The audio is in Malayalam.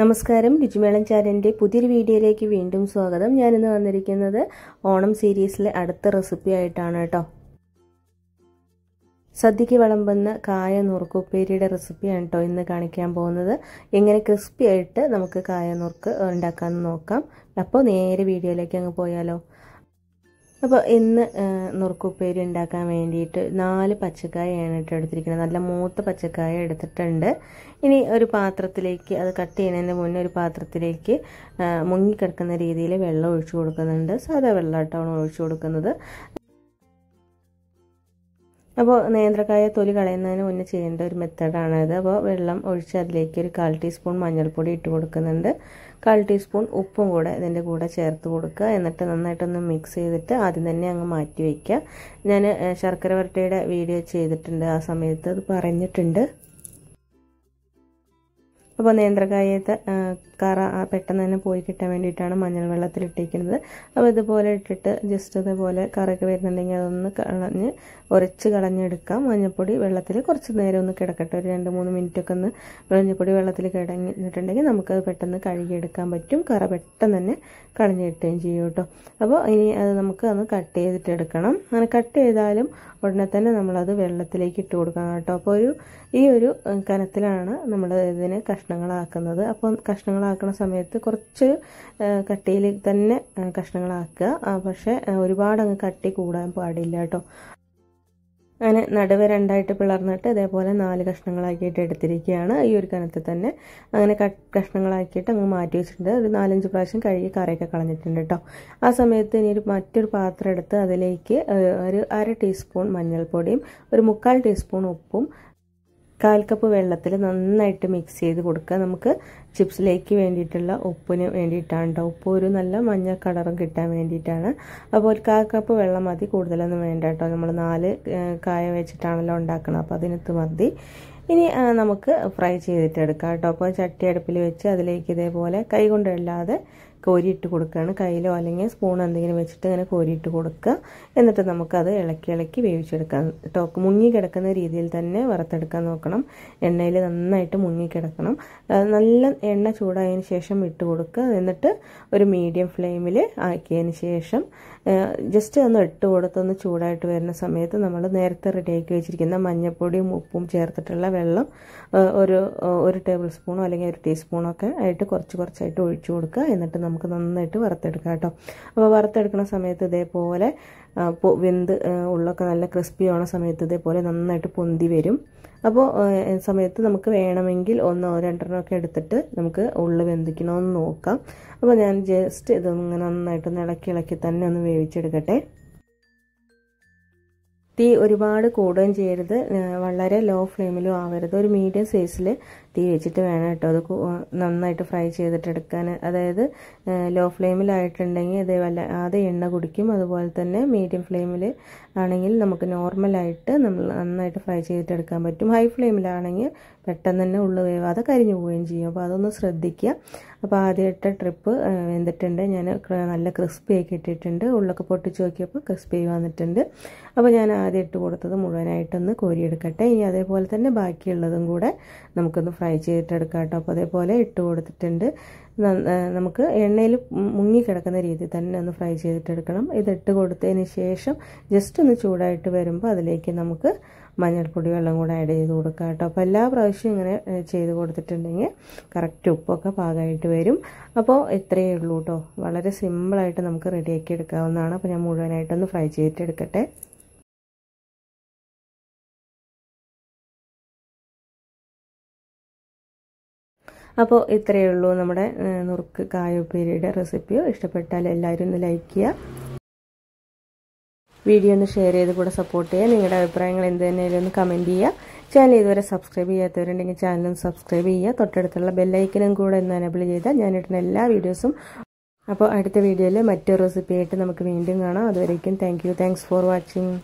നമസ്കാരം ചാനലിൻ്റെ പുതിയൊരു വീഡിയോയിലേക്ക് വീണ്ടും സ്വാഗതം ഞാനിന്ന് വന്നിരിക്കുന്നത് ഓണം സീരീസിലെ അടുത്ത റെസിപ്പി ആയിട്ടാണ് കേട്ടോ സദ്യക്ക് വിളമ്പുന്ന കായ ഉപ്പേരിയുടെ റെസിപ്പിയാണ് കേട്ടോ ഇന്ന് കാണിക്കാൻ പോകുന്നത് എങ്ങനെ ക്രിസ്പി ആയിട്ട് നമുക്ക് കായ നുറുക്ക് ഉണ്ടാക്കാമെന്ന് നോക്കാം അപ്പോൾ നേരെ വീഡിയോയിലേക്ക് അങ്ങ് പോയാലോ അപ്പോൾ ഇന്ന് നുറുക്കുപ്പേരി ഉണ്ടാക്കാൻ വേണ്ടിയിട്ട് നാല് പച്ചക്കായാണ് കേട്ടോ എടുത്തിരിക്കുന്നത് നല്ല മൂത്ത പച്ചക്കായ എടുത്തിട്ടുണ്ട് ഇനി ഒരു പാത്രത്തിലേക്ക് അത് കട്ട് ചെയ്യുന്നതിന് മുന്നേ ഒരു പാത്രത്തിലേക്ക് മുങ്ങിക്കിടക്കുന്ന രീതിയിൽ വെള്ളം ഒഴിച്ചു കൊടുക്കുന്നുണ്ട് സാധാ വെള്ളം കേട്ടോ ഒഴിച്ചു കൊടുക്കുന്നത് അപ്പോൾ നേന്ത്രക്കായ തൊലി കളയുന്നതിന് മുന്നേ ചെയ്യേണ്ട ഒരു മെത്തേഡാണത് അപ്പോൾ വെള്ളം ഒഴിച്ച് അതിലേക്ക് ഒരു കാൽ ടീസ്പൂൺ മഞ്ഞൾപ്പൊടി ഇട്ട് കൊടുക്കുന്നുണ്ട് കാൽ ടീസ്പൂൺ ഉപ്പും കൂടെ ഇതിൻ്റെ കൂടെ ചേർത്ത് കൊടുക്കുക എന്നിട്ട് നന്നായിട്ടൊന്ന് മിക്സ് ചെയ്തിട്ട് ആദ്യം തന്നെ അങ്ങ് മാറ്റി വയ്ക്കുക ഞാൻ ശർക്കര വരട്ടിയുടെ വീഡിയോ ചെയ്തിട്ടുണ്ട് ആ സമയത്ത് അത് പറഞ്ഞിട്ടുണ്ട് അപ്പോൾ നേന്ത്രക്കായത്ത് കറ പെട്ടെന്ന് തന്നെ പോയി കിട്ടാൻ വേണ്ടിയിട്ടാണ് മഞ്ഞൾ വെള്ളത്തിൽ ഇട്ടിരിക്കുന്നത് അപ്പോൾ ഇതുപോലെ ഇട്ടിട്ട് ജസ്റ്റ് ഇതുപോലെ കറയൊക്കെ വരുന്നുണ്ടെങ്കിൽ അതൊന്ന് കളഞ്ഞ് ഉരച്ച് കളഞ്ഞെടുക്കാം മഞ്ഞൾപ്പൊടി വെള്ളത്തിൽ കുറച്ച് നേരം ഒന്ന് കിടക്കട്ടെ ഒരു രണ്ട് മൂന്ന് മിനിറ്റൊക്കെ ഒന്ന് മഞ്ഞൾപ്പൊടി വെള്ളത്തിൽ കിടങ്ങിട്ടുണ്ടെങ്കിൽ നമുക്കത് പെട്ടെന്ന് കഴുകിയെടുക്കാൻ പറ്റും കറ പെട്ടെന്ന് തന്നെ കളഞ്ഞ് കിട്ടുകയും ചെയ്യും കേട്ടോ അപ്പോൾ ഇനി അത് നമുക്ക് ഒന്ന് കട്ട് ചെയ്തിട്ട് എടുക്കണം അങ്ങനെ കട്ട് ചെയ്താലും ഉടനെ തന്നെ നമ്മളത് വെള്ളത്തിലേക്ക് ഇട്ട് കൊടുക്കണം കേട്ടോ അപ്പോൾ ഒരു ഈ ഒരു കനത്തിലാണ് നമ്മൾ ഇതിനെ കഷ്ട കഷ്ണങ്ങളാക്കുന്നത് അപ്പം കഷ്ണങ്ങളാക്കുന്ന സമയത്ത് കുറച്ച് കട്ടിയിൽ തന്നെ കഷ്ണങ്ങളാക്കുക പക്ഷേ ഒരുപാട് അങ്ങ് കട്ടി കൂടാൻ പാടില്ല കേട്ടോ അങ്ങനെ നടുവ് രണ്ടായിട്ട് പിളർന്നിട്ട് ഇതേപോലെ നാല് കഷ്ണങ്ങളാക്കിയിട്ട് എടുത്തിരിക്കുകയാണ് ഈ ഒരു കനത്തിൽ തന്നെ അങ്ങനെ കഷ്ണങ്ങളാക്കിയിട്ട് അങ്ങ് മാറ്റി വെച്ചിട്ടുണ്ട് ഒരു നാലഞ്ച് പ്രാവശ്യം കഴുകി കറിയൊക്കെ കളഞ്ഞിട്ടുണ്ട് കേട്ടോ ആ സമയത്ത് ഇനി ഒരു മറ്റൊരു പാത്രം എടുത്ത് അതിലേക്ക് ഒരു അര ടീസ്പൂൺ മഞ്ഞൾപ്പൊടിയും ഒരു മുക്കാൽ ടീസ്പൂൺ ഉപ്പും കാൽ കപ്പ് വെള്ളത്തിൽ നന്നായിട്ട് മിക്സ് ചെയ്ത് കൊടുക്കുക നമുക്ക് ചിപ്സിലേക്ക് വേണ്ടിയിട്ടുള്ള ഉപ്പിന് വേണ്ടിയിട്ടാണ് ഉപ്പ് ഒരു നല്ല മഞ്ഞ കളറും കിട്ടാൻ വേണ്ടിയിട്ടാണ് അപ്പോൾ ഒരു കാൽ കപ്പ് വെള്ളം മതി കൂടുതലൊന്നും വേണ്ട കേട്ടോ നമ്മൾ നാല് കായ വെച്ചിട്ടാണല്ലോ ഉണ്ടാക്കണം അപ്പോൾ അതിനകത്ത് മതി ഇനി നമുക്ക് ഫ്രൈ ചെയ്തിട്ടെടുക്കാം കേട്ടോ അപ്പോൾ ചട്ടി അടുപ്പിൽ വെച്ച് അതിലേക്ക് ഇതേപോലെ കൈ കൊണ്ടല്ലാതെ കോരിയിട്ട് കൊടുക്കുകയാണ് കയ്യിലോ അല്ലെങ്കിൽ സ്പൂൺ എന്തെങ്കിലും വെച്ചിട്ട് ഇങ്ങനെ കോരിയിട്ട് കൊടുക്കുക എന്നിട്ട് നമുക്കത് ഇളക്കി ഇളക്കി വേവിച്ചെടുക്കാം കേട്ടോ മുങ്ങി കിടക്കുന്ന രീതിയിൽ തന്നെ വറുത്തെടുക്കാൻ നോക്കണം എണ്ണയിൽ നന്നായിട്ട് മുങ്ങി കിടക്കണം നല്ല എണ്ണ ചൂടായതിന് ശേഷം ഇട്ട് കൊടുക്കുക എന്നിട്ട് ഒരു മീഡിയം ഫ്ലെയിമിൽ ആക്കിയതിന് ശേഷം ജസ്റ്റ് ഒന്ന് ഇട്ട് കൊടുത്തൊന്ന് ചൂടായിട്ട് വരുന്ന സമയത്ത് നമ്മൾ നേരത്തെ റെഡിയാക്കി വെച്ചിരിക്കുന്ന മഞ്ഞൾപ്പൊടിയും ഉപ്പും ചേർത്തിട്ടുള്ള വെള്ളം ഒരു ഒരു ടേബിൾ സ്പൂണോ അല്ലെങ്കിൽ ഒരു ടീസ്പൂണോ ഒക്കെ ആയിട്ട് കുറച്ച് കുറച്ചായിട്ട് ഒഴിച്ചു കൊടുക്കുക എന്നിട്ട് നമ്മൾ നമുക്ക് നന്നായിട്ട് വറുത്തെടുക്കാം കേട്ടോ അപ്പോൾ വറുത്തെടുക്കുന്ന സമയത്ത് ഇതേപോലെ വെന്ത് ഉള്ളൊക്കെ നല്ല ക്രിസ്പി ആവണ സമയത്ത് ഇതേപോലെ നന്നായിട്ട് പൊന്തി വരും അപ്പോൾ സമയത്ത് നമുക്ക് വേണമെങ്കിൽ ഒന്നോ ഒക്കെ എടുത്തിട്ട് നമുക്ക് ഉള്ളു വെന്തിക്കണമെന്ന് നോക്കാം അപ്പോൾ ഞാൻ ജസ്റ്റ് ഇതൊന്ന് നന്നായിട്ട് ഇളക്കി ഇളക്കി തന്നെ ഒന്ന് വേവിച്ചെടുക്കട്ടെ തീ ഒരുപാട് കൂടുകയും ചെയ്യരുത് വളരെ ലോ ഫ്ലെയിമിലും ആവരുത് ഒരു മീഡിയം സൈസിൽ തീ വെച്ചിട്ട് വേണം കേട്ടോ അത് നന്നായിട്ട് ഫ്രൈ ചെയ്തിട്ടെടുക്കാൻ അതായത് ലോ ഫ്ലെയിമിലായിട്ടുണ്ടെങ്കിൽ ഇത് വല്ലാതെ എണ്ണ കുടിക്കും അതുപോലെ തന്നെ മീഡിയം ഫ്ലെയിമിൽ ആണെങ്കിൽ നമുക്ക് നോർമലായിട്ട് നമ്മൾ നന്നായിട്ട് ഫ്രൈ ചെയ്തിട്ടെടുക്കാൻ പറ്റും ഹൈ ഫ്ലെയിമിലാണെങ്കിൽ പെട്ടെന്ന് തന്നെ ഉള്ളു വേവാതെ കരിഞ്ഞു പോവുകയും ചെയ്യും അപ്പോൾ അതൊന്ന് ശ്രദ്ധിക്കുക അപ്പോൾ ആദ്യത്തെ ട്രിപ്പ് വെന്തിട്ടുണ്ട് ഞാൻ നല്ല ക്രിസ്പി ആക്കി ഇട്ടിട്ടുണ്ട് ഉള്ളൊക്കെ പൊട്ടിച്ച് നോക്കിയപ്പോൾ ക്രിസ്പി വന്നിട്ടുണ്ട് അപ്പോൾ ഞാൻ ആദ്യം ഇട്ട് കൊടുത്തത് മുഴുവനായിട്ടൊന്ന് കോരിയെടുക്കട്ടെ ഇനി അതേപോലെ തന്നെ ബാക്കിയുള്ളതും കൂടെ നമുക്കൊന്ന് ഫ്രൈ ചെയ്തിട്ടെടുക്കാം കേട്ടോ അപ്പോൾ അതേപോലെ ഇട്ട് കൊടുത്തിട്ടുണ്ട് നമുക്ക് എണ്ണയിൽ മുങ്ങിക്കിടക്കുന്ന രീതിയിൽ തന്നെ ഒന്ന് ഫ്രൈ ചെയ്തിട്ടെടുക്കണം ഇതിട്ട് കൊടുത്തതിന് ശേഷം ജസ്റ്റ് ഒന്ന് ചൂടായിട്ട് വരുമ്പോൾ അതിലേക്ക് നമുക്ക് മഞ്ഞൾപ്പൊടി വെള്ളം കൂടെ ആഡ് ചെയ്ത് കൊടുക്കുക കേട്ടോ അപ്പോൾ എല്ലാ പ്രാവശ്യവും ഇങ്ങനെ ചെയ്ത് കൊടുത്തിട്ടുണ്ടെങ്കിൽ കറക്റ്റ് ഉപ്പൊക്കെ പാകമായിട്ട് വരും അപ്പോൾ ഇത്രയേ ഉള്ളൂ കേട്ടോ വളരെ സിമ്പിളായിട്ട് നമുക്ക് റെഡിയാക്കി എടുക്കാവുന്നതാണ് അപ്പോൾ ഞാൻ മുഴുവനായിട്ടൊന്ന് ഫ്രൈ ചെയ്തിട്ടെടുക്കട്ടെ അപ്പോൾ ഇത്രയേ ഉള്ളൂ നമ്മുടെ നുറുക്ക് ഉപ്പേരിയുടെ റെസിപ്പിയോ ഇഷ്ടപ്പെട്ടാൽ എല്ലാവരും ഒന്ന് ലൈക്ക് ചെയ്യുക വീഡിയോ ഒന്ന് ഷെയർ ചെയ്ത് കൂടെ സപ്പോർട്ട് ചെയ്യുക നിങ്ങളുടെ അഭിപ്രായങ്ങൾ എന്ത് തന്നെയാലും ഒന്ന് കമൻറ്റ് ചെയ്യുക ചാനൽ ഇതുവരെ സബ്സ്ക്രൈബ് ചെയ്യാത്തവരുണ്ടെങ്കിൽ ചാനലും സബ്സ്ക്രൈബ് ചെയ്യുക തൊട്ടടുത്തുള്ള ബെല്ലൈക്കനും കൂടെ ഒന്ന് എനബിൾ ചെയ്താൽ ഞാനിടുന്ന എല്ലാ വീഡിയോസും അപ്പോൾ അടുത്ത വീഡിയോയിൽ മറ്റൊരു റെസിപ്പി ആയിട്ട് നമുക്ക് വീണ്ടും കാണാം അതുവരേക്കും thank you thanks for watching